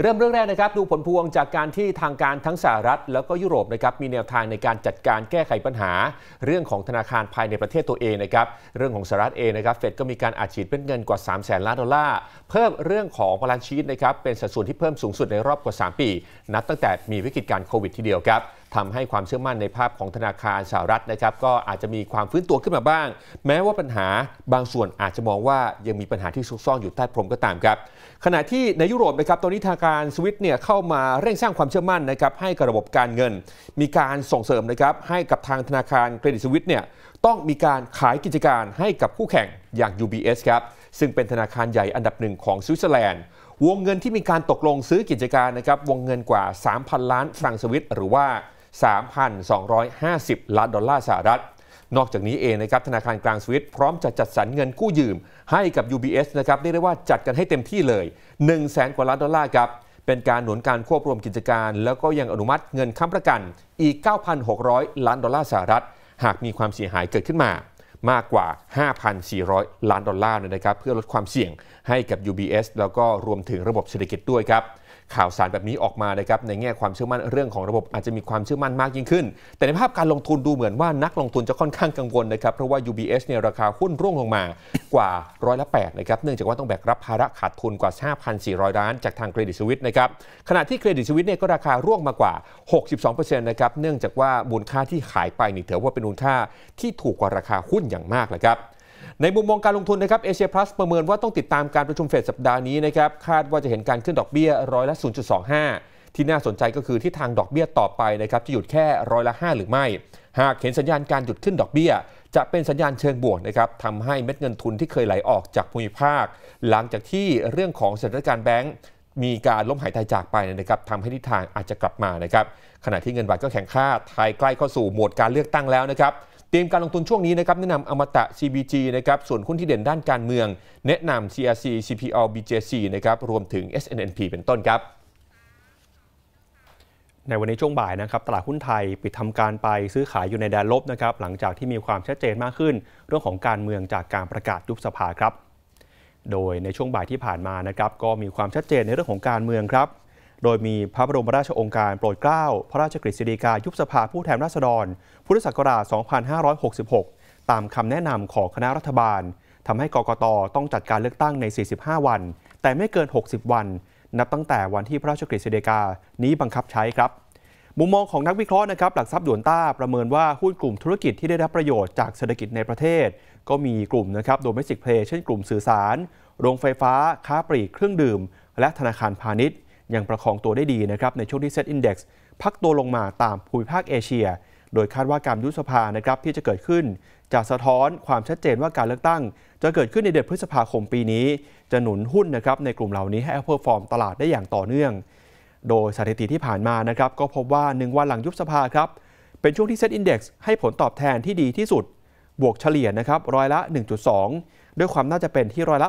เริ่มเรื่องแรกนะครับดูผลพวงจากการที่ทางการทั้งสหรัฐ แล้วก็ยุโรปนะครับมีแนวทางในการจัดการแก้ไขปัญหา เรื่องของธนาคารภายในประเทศตัวเองนะครับเรื่องของสหรัฐเองนะครับเฟดก็มีการอัดฉีดเป็นเงินกว่า 3 0 0แสนล้านดอลลาร์เพิ่มเรื่องของบาลานซ์ชีตนะครับเป็นสัดส่วนที่เพิ่มสูงสุดในรอบกว่า 3 ปี นับตั้งแต่มีวิกฤตการโควิด ทีเดียวครับทำให้ความเชื่อมั่นในภาพของธนาคารสหรัฐนะครับก็อาจจะมีความฟื้นตัวขึ้นมาบ้าง แม้ว่าปัญหาบางส่วนอาจจะมองว่ายังมีปัญหาที่ซุกซ่อนอยู่ใต้พรมก็ตามครับขณะที่ในยุโรปนะครับตอนนี้ทางการสวิตเนี่ยเข้ามาเร่งสร้างความเชื่อมั่นนะครับให้กับระบบการเงิน มีการส่งเสริมนะครับให้กับทางธนาคารเครดิตสวิตเนี่ยต้องมีการขายกิจการให้กับคู่แข่งอย่าง UBS ครับซึ่งเป็นธนาคารใหญ่อันดับหนึ่งของสวิตเซอร์แลนด์วงเงินที่มีการตกลงซื้อกิจการนะครับวงเงินกว่า 3,000 ล้านฟรังสวิตหรือว่า3,250 ล้านดอลลาร์สหรัฐ นอกจากนี้เองนะครับธนาคารกลางสวิตพร้อมจะจัดสรรเงินกู้ยืมให้กับ UBS นะครับเรียกได้ว่าจัดกันให้เต็มที่เลย1 0 0 0 0แสนกว่าล้านดอลลาร์ครับเป็นการหนุนการควบรวมกิจการ แล้วก็ยังอนุมัติเงินค้ำประกันอีก 9,600 ล้านดอลลาร์สหรัฐ หากมีความเสียหายเกิดขึ้นมา มากกว่า 5,400 ล้านดอลลาร์นะครับ เพื่อลดความเสี่ยงให้กับ UBS แล้วก็รวมถึงระบบเศรษฐกิจด้วยครับข่าวสารแบบนี้ออกมานะครับในแง่ความเชื่อมั่นเรื่องของระบบอาจจะมีความเชื่อมั่นมากยิ่งขึ้น แต่ในภาพการลงทุนดูเหมือนว่านักลงทุนจะค่อนข้างกังวลนะครับ เพราะว่า UBS เนี่ยราคาหุ้นร่วงลงมากว่าร้อยละแปดนะครับเนื่องจากว่าต้องแบกรับภาระขาดทุนกว่า 5,400ล้านจากทางเครดิตสวิตนะครับขณะที่เครดิตสวิตเนี่ยก็ราคาร่วงมากว่า 62%นะครับเนื่องจากว่ามูลค่าที่ขายไปนี่ถือว่าเป็นมูลค่าที่ถูกกว่าราคาหุ้นอย่างมากเลยครับในมุมมองการลงทุนนะครับเอเชียพลัสประเมินว่าต้องติดตามการประชุมเฟดสัปดาห์นี้นะครับคาดว่าจะเห็นการขึ้นดอกเบี้ยร้อยละ 0.25 ที่น่าสนใจก็คือที่ทางดอกเบี้ยต่อไปนะครับจะหยุดแค่ร้อยละ 5 หรือไม่ หากเห็นสัญญาณการหยุดขึ้นดอกเบี้ยจะเป็นสัญญาณเชิงบวกนะครับทำให้เม็ดเงินทุนที่เคยไหลออกจากภูมิภาค หลังจากที่เรื่องของเศรษฐการแบงก์มีการล้มหายตายจากไปนะครับทำให้ทิศทางอาจจะกลับมานะครับ ขณะที่เงินบาทก็แข็งค่าไทยใกล้เข้าสู่โหมดการเลือกตั้งแล้วนะครับเตรียมการลงทุนช่วงนี้นะครับ แนะนำอมตะ CBG นะครับส่วนหุ้นที่เด่นด้านการเมือง แนะนำ CRC c p L BJC นะครับรวมถึง SNNP เป็นต้นครับ ในวันนี้ช่วงบ่ายนะครับ ตลาดหุ้นไทยปิดทำการไปซื้อขายอยู่ในแดนลบนะครับหลังจากที่มีความชัดเจนมากขึ้น เรื่องของการเมืองจากการประกาศยุบสภาครับ โดยในช่วงบ่ายที่ผ่านมานะครับก็มีความชัดเจนในเรื่องของการเมืองครับโดยมีพระบรมราชองค์การโปรดเกล้าพระราชกฤษฎีกา ยุบสภาผู้แทนราษฎร พุทธศักราช 2566 ตามคำแนะนำของคณะรัฐบาล ทำให้กกตต้องจัดการเลือกตั้งใน 45 วัน แต่ไม่เกิน 60 วัน นับตั้งแต่วันที่พระราชกฤษฎีกา นี้บังคับใช้ครับ มุมมองของนักวิเคราะห์นะครับ หลักทรัพย์ด่วนต้า ประเมินว่าหุ้นกลุ่มธุรกิจที่ได้รับประโยชน์จากเศรษฐกิจในประเทศ ก็มีกลุ่มนะครับโดมมสิกเพลย์เช่นกลุ่มสื่อสาร โรงไฟฟ้า ค้าปลีก เครื่องดื่ม และธนาคารพาณิชย์ยังประคองตัวได้ดีนะครับในช่วงที่เซตอินดี x พักตัวลงมาตามภูมิภาคเอเชีย โดยคาดว่าการยุบสภานะครับที่จะเกิดขึ้นจะสะท้อนความชัดเจนว่าการเลือกตั้ง จะเกิดขึ้นในเดือนพฤษภาคมปีนี้ จะหนุนหุ้นนะครับในกลุ่มเหล่านี้ ให้เพิรมฟอร์มตลาดได้อย่างต่อเนื่อง โดยสถิติที่ผ่านมานะครับก็พบว่า1วันหลังยุบสภาครับเป็นช่วงที่เซตอินดี x ให้ผลตอบแทนที่ดีที่สุด บวกเฉลี่ยนะครับร้อยละ 1.2 ด้วยความน่าจะเป็นที่ร้อยละ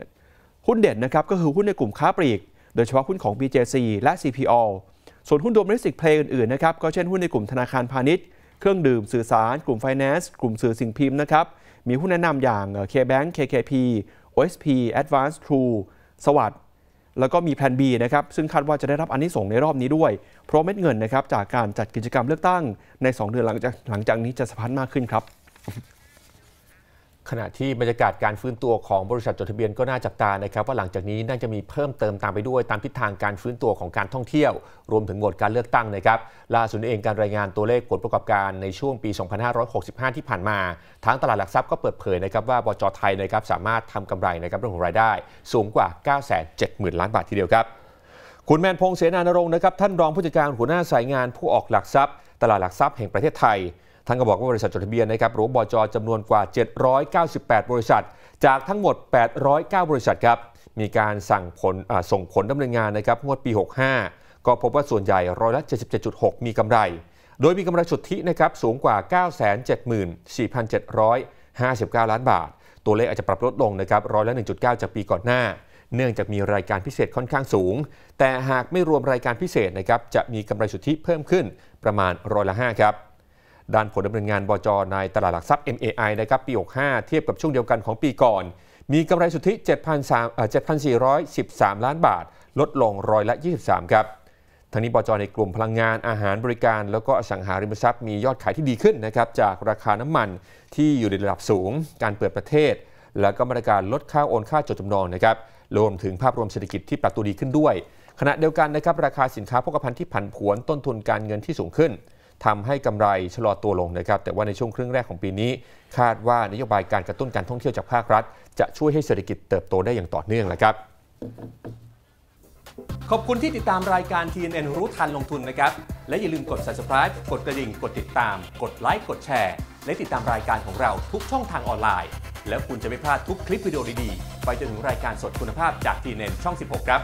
67 หุ้นเด่นนะครับก็คือหุ้นในกลุ่มค้าปลีกโดยเฉพาะหุ้นของ BJC และ CPO ส่วนหุ้นโดเมนสิกเพลย์อื่นๆนะครับก็เช่นหุ้นในกลุ่มธนาคารพาณิชย์เครื่องดื่มสื่อสาร กลุ่มไฟแนนซ์กลุ่มสื่อสิ่งพิมพ์นะครับมีหุ้นแนะนำอย่าง KBank KKP OSP Advance True สวัสด์แล้วก็มีแผน B นะครับ ซึ่งคาดว่าจะได้รับอันนี้ส่งในรอบนี้ด้วย เพราะเม็ดเงินนะครับจากการจัดกิจกรรมเลือกตั้งใน 2 เดือนหลังจากหลังจากนี้จะสะพัดมากขึ้นครับขณะที่บรรยากาศการฟื้นตัวของบริษัทจดทะเบียนก็น่าจับตานะครับว่าหลังจากนี้น่าจะมีเพิ่มเติมตามไปด้วย ตามทิศทางการฟื้นตัวของการท่องเที่ยว รวมถึงโหมดการเลือกตั้งนะครับล่าสุดเองการรายงานตัวเลขผลประกอบการในช่วงปี 2565 ที่ผ่านมาทางตลาดหลักทรัพย์ก็เปิดเผยนะครับว่า บจไทยนะครับสามารถทำกำไรนะครับเรื่องของรายได้ สูงกว่า 970,000ล้านบาททีเดียวครับคุณแมนพงษ์เสนานรงค์นะครับท่านรองผู้จัดการหัวหน้าสายงานผู้ออกหลักทรัพย์ตลาดหลักทรัพย์แห่งประเทศไทยท่านก็บอกว่าบริษัทจดทะเบียนนะครับหรือบจจำนวนกว่า 798 บริษัท จากทั้งหมด 809 บริษัทครับมีการสั่งผลส่งผลดำเนินงานนะครับงวดปี 65 ก็พบว่าส่วนใหญ่ร้อยละ77.6 มีกำไร โดยมีกำไรสุทธินะครับสูงกว่า 974,759 ล้านบาท ตัวเลขอาจจะปรับลดลงนะครับร้อยละ1.9 จากปีก่อนหน้า เนื่องจากมีรายการพิเศษค่อนข้างสูง แต่หากไม่รวมรายการพิเศษนะครับจะมีกำไรสุทธิเพิ่มขึ้นประมาณร้อยละ5ครับด้านผลดำเนินงานบจในตลาดหลักทรัพย์ MAI นะครับปี 65 เทียบกับช่วงเดียวกันของปีก่อน มีกำไรสุทธิ 7,413 ล้านบาท ลดลงร้อยละ 23 ครับทั้งนี้บจ ในกลุ่มพลังงานอาหารบริการ แล้วก็อสังหาริมทรัพย์ มียอดขายที่ดีขึ้นนะครับจากราคาน้ำมันที่อยู่ในระดับสูง การเปิดประเทศ แล้วก็มาตรการลดค่าโอนค่าจดจำนองนะครับรวมถึงภาพรวมเศรษฐกิจที่ปรับตัวดีขึ้นด้วย ขณะเดียวกันนะครับราคาสินค้าโภคภัณฑ์ที่ผันผวนต้นทุนการเงินที่สูงขึ้นทำให้กำไรชะลอตัวลงนะครับแต่ว่าในช่วงครึ่งแรกของปีนี้ คาดว่านโยบายการกระตุ้นการท่องเที่ยวจากภาครัฐ จะช่วยให้เศรษฐกิจเติบโตได้อย่างต่อเนื่องนะครับ ขอบคุณที่ติดตามรายการ TNN รู้ทันลงทุนนะครับ และอย่าลืมกด subscribe กดกระดิ่ง กดติดตามกดไลค์กดแชร์ และติดตามรายการของเราทุกช่องทางออนไลน์ แล้วคุณจะไม่พลาดทุกคลิปวิดีโอดีๆไปจนถึงรายการสดคุณภาพจาก TNN ช่อง 16 ครับ